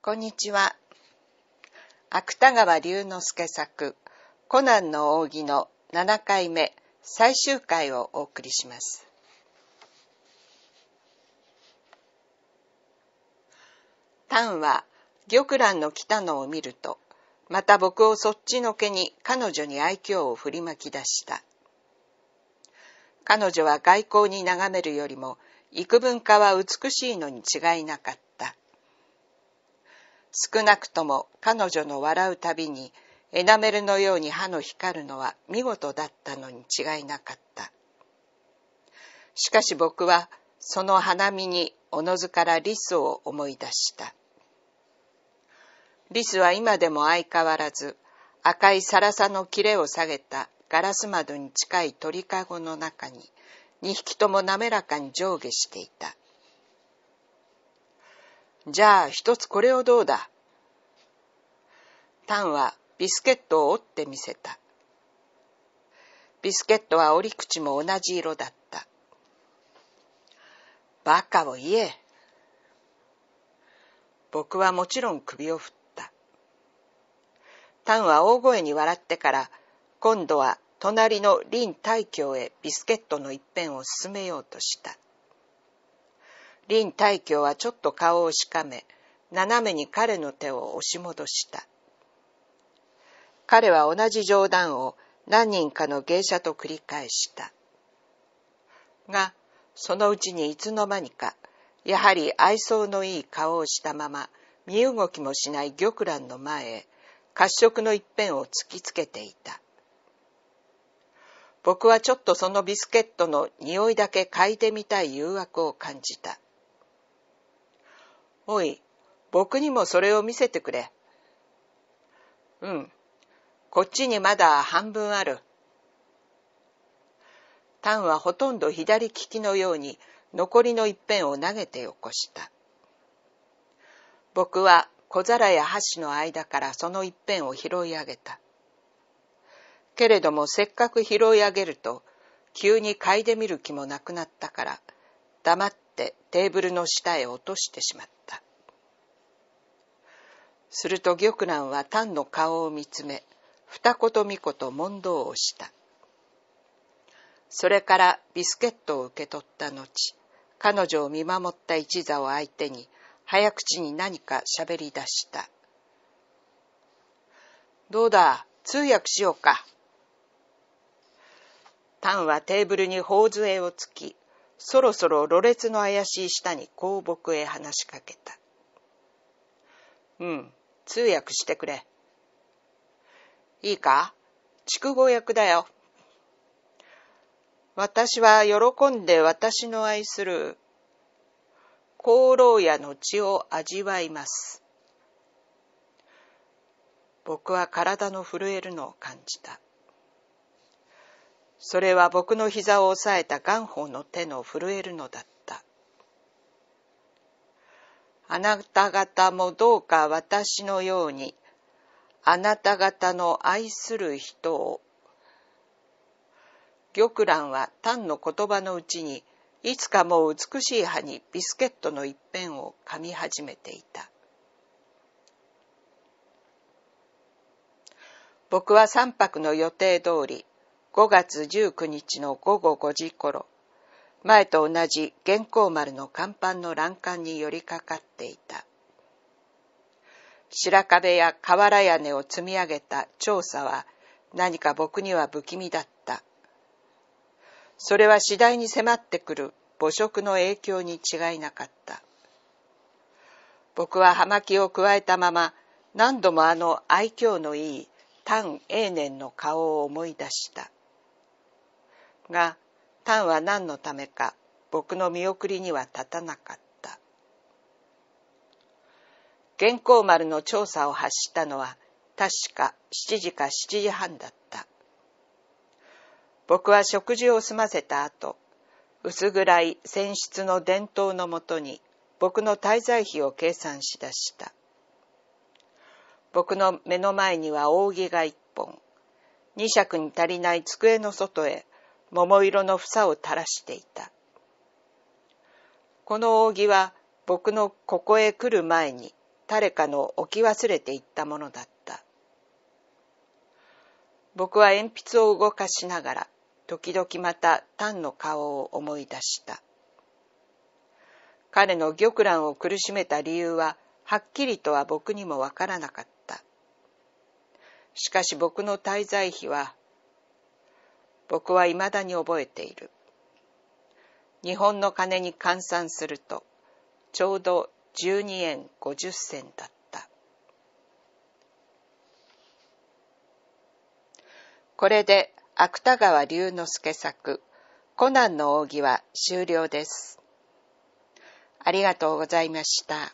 こんにちは。芥川龍之介作、コナンの扇の7回目、最終回をお送りします。丹は玉蘭の来たのを見ると、また僕をそっちのけに彼女に愛嬌を振りまき出した。彼女は外交に眺めるよりも幾分かは美しいのに違いなかった。少なくとも彼女の笑うたびにエナメルのように歯の光るのは見事だったのに違いなかった。しかし僕はその花見におのずからリスを思い出した。リスは今でも相変わらず赤いサラサの切れを下げたガラス窓に近い鳥かごの中に2匹とも滑らかに上下していた。じゃあ一つこれをどうだ。タンはビスケットを折ってみせた。ビスケットは折り口も同じ色だった。バカを言え。僕はもちろん首を振った。タンは大声に笑ってから、今度は隣の林大教へビスケットの一辺を進めようとした。林大教はちょっと顔をしかめ、斜めに彼の手を押し戻した。彼は同じ冗談を何人かの芸者と繰り返した。が、そのうちにいつの間にか、やはり愛想のいい顔をしたまま、身動きもしない玉蘭の前へ、褐色の一辺を突きつけていた。僕はちょっとそのビスケットの匂いだけ嗅いでみたい誘惑を感じた。おい、僕にもそれを見せてくれ。うん、こっちにまだ半分ある。タンはほとんど左利きのように残りの一辺を投げてよこした。僕は小皿や箸の間からその一辺を拾い上げた。けれどもせっかく拾い上げると急に嗅いでみる気もなくなったから黙ってテーブルの下へ落としてしまった。すると玉蘭は丹の顔を見つめ二言三言問答をしたそれからビスケットを受け取った後彼女を見守った一座を相手に早口に何か喋り出した「どうだ通訳しようか」タンはテーブルに頬杖をつきそろそろろれつの怪しい下に香木へ話しかけた「うん通訳してくれ。いいか筑語訳だよ。私は喜んで私の愛する功労屋の血を味わいます。僕は体の震えるのを感じた。それは僕の膝を押さえた元宝の手の震えるのだった。あなた方もどうか私のように、あなた方の愛する人を。玉蘭は単の言葉のうちに、いつかもう美しい葉にビスケットの一辺を噛み始めていた。僕は3泊の予定通り、5月19日の午後5時頃、前と同じ原光丸の甲板の欄干に寄りかかっていた白壁や瓦屋根を積み上げた調査は何か僕には不気味だったそれは次第に迫ってくる母食の影響に違いなかった僕は葉巻を加えたまま何度もあの愛嬌のいい丹永年の顔を思い出したがンは何のためか僕の見送りには立たなかった原稿丸の調査を発したのは確か7時か7時半だった僕は食事を済ませた後薄暗い船室の伝統のもとに僕の滞在費を計算しだした僕の目の前には扇が一本二尺に足りない机の外へ桃色の房を垂らしていた。この扇は僕のここへ来る前に誰かの置き忘れていったものだった。僕は鉛筆を動かしながら時々また丹の顔を思い出した。彼の玉蘭を苦しめた理由ははっきりとは僕にもわからなかった。しかし僕の滞在費は僕はいまだに覚えている日本の金に換算するとちょうど12円50銭だったこれで芥川龍之介作「コナンの扇」は終了ですありがとうございました。